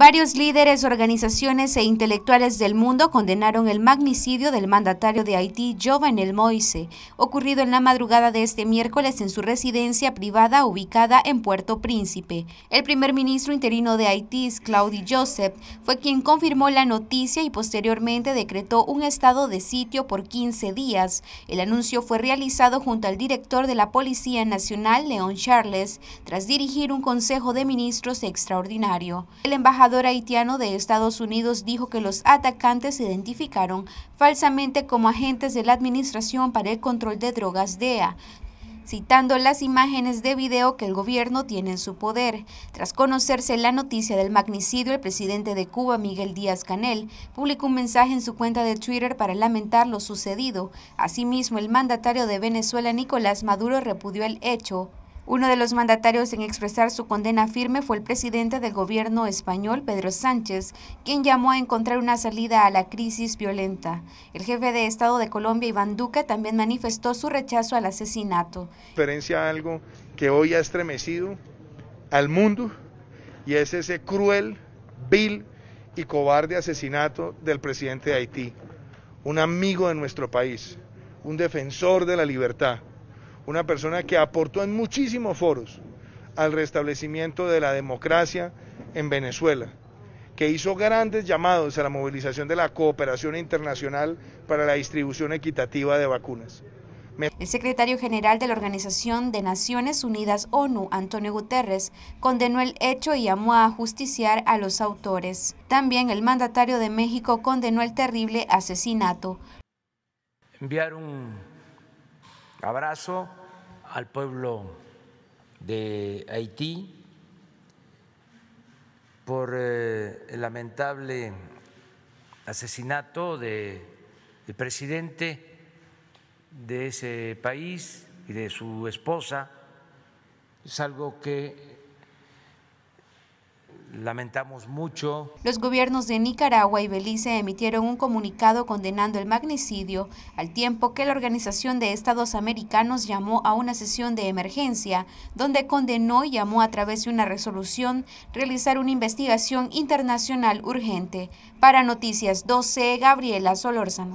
Varios líderes, organizaciones e intelectuales del mundo condenaron el magnicidio del mandatario de Haití, Jovenel Moise, ocurrido en la madrugada de este miércoles en su residencia privada ubicada en Puerto Príncipe. El primer ministro interino de Haití, Claudio Joseph, fue quien confirmó la noticia y posteriormente decretó un estado de sitio por 15 días. El anuncio fue realizado junto al director de la Policía Nacional, León Charles, tras dirigir un consejo de ministros extraordinario. El embajador embajador haitiano de Estados Unidos dijo que los atacantes se identificaron falsamente como agentes de la Administración para el Control de Drogas DEA, citando las imágenes de video que el gobierno tiene en su poder. Tras conocerse la noticia del magnicidio, el presidente de Cuba, Miguel Díaz Canel, publicó un mensaje en su cuenta de Twitter para lamentar lo sucedido. Asimismo, el mandatario de Venezuela, Nicolás Maduro, repudió el hecho uno de los mandatarios en expresar su condena firme fue el presidente del gobierno español, Pedro Sánchez, quien llamó a encontrar una salida a la crisis violenta. El jefe de Estado de Colombia, Iván Duque, también manifestó su rechazo al asesinato. Referencia a algo que hoy ha estremecido al mundo y es ese cruel, vil y cobarde asesinato del presidente de Haití, un amigo de nuestro país, un defensor de la libertad una persona que aportó en muchísimos foros al restablecimiento de la democracia en Venezuela, que hizo grandes llamados a la movilización de la cooperación internacional para la distribución equitativa de vacunas. El secretario general de la Organización de Naciones Unidas ONU, Antonio Guterres, condenó el hecho y llamó a justiciar a los autores. También el mandatario de México condenó el terrible asesinato. Enviar Abrazo al pueblo de Haití por eh, el lamentable asesinato del presidente de ese país y de su esposa. Es algo que lamentamos mucho. Los gobiernos de Nicaragua y Belice emitieron un comunicado condenando el magnicidio, al tiempo que la Organización de Estados Americanos llamó a una sesión de emergencia, donde condenó y llamó a través de una resolución realizar una investigación internacional urgente. Para Noticias 12, Gabriela Solórzano.